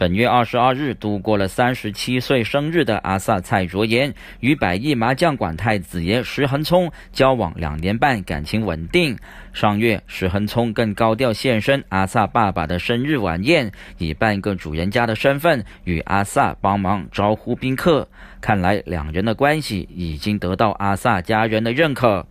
本月二十二日，度过了三十七岁生日的阿萨蔡卓妍，与百亿麻将馆太子爷石恒聪交往两年半，感情稳定。上月，石恒聪更高调现身阿萨爸爸的生日晚宴，以半个主人家的身份与阿萨帮忙招呼宾客。看来，两人的关系已经得到阿萨家人的认可。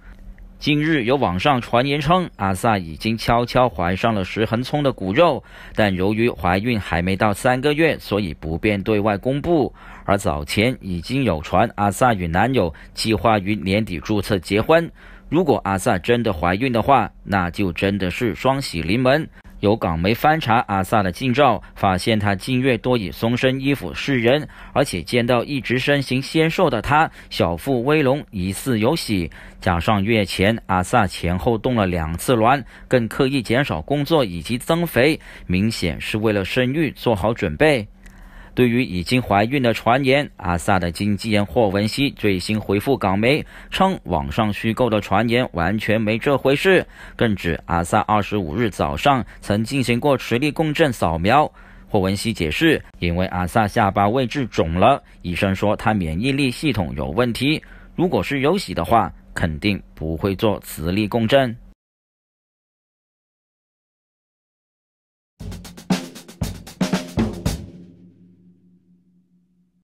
近日有网上传言称，阿萨已经悄悄怀上了石恒聪的骨肉，但由于怀孕还没到三个月，所以不便对外公布。而早前已经有传，阿萨与男友计划于年底注册结婚。如果阿萨真的怀孕的话，那就真的是双喜临门。有港媒翻查阿萨的近照，发现他近月多以松身衣服示人，而且见到一直身形纤瘦的他，小腹微隆，疑似有喜。加上月前阿萨前后动了两次卵，更刻意减少工作以及增肥，明显是为了生育做好准备。对于已经怀孕的传言，阿萨的经纪人霍文熙最新回复港媒称，网上虚构的传言完全没这回事，更指阿萨二十五日早上曾进行过磁力共振扫描。霍文熙解释，因为阿萨下巴位置肿了，医生说他免疫力系统有问题，如果是有喜的话，肯定不会做磁力共振。